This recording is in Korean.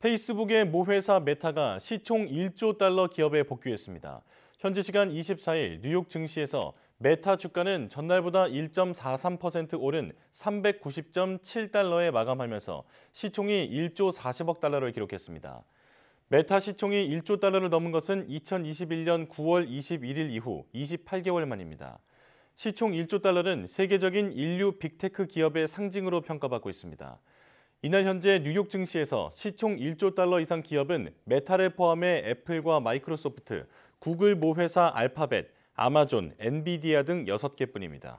페이스북의 모 회사 메타가 시총 1조 달러 기업에 복귀했습니다. 현지 시간 24일 뉴욕 증시에서 메타 주가는 전날보다 1.43% 오른 390.7달러에 마감하면서 시총이 1조 40억 달러를 기록했습니다. 메타 시총이 1조 달러를 넘은 것은 2021년 9월 21일 이후 28개월 만입니다. 시총 1조 달러는 세계적인 인류 빅테크 기업의 상징으로 평가받고 있습니다. 이날 현재 뉴욕 증시에서 시총 1조 달러 이상 기업은 메타를 포함해 애플과 마이크로소프트, 구글 모회사 알파벳, 아마존, 엔비디아 등 6개뿐입니다.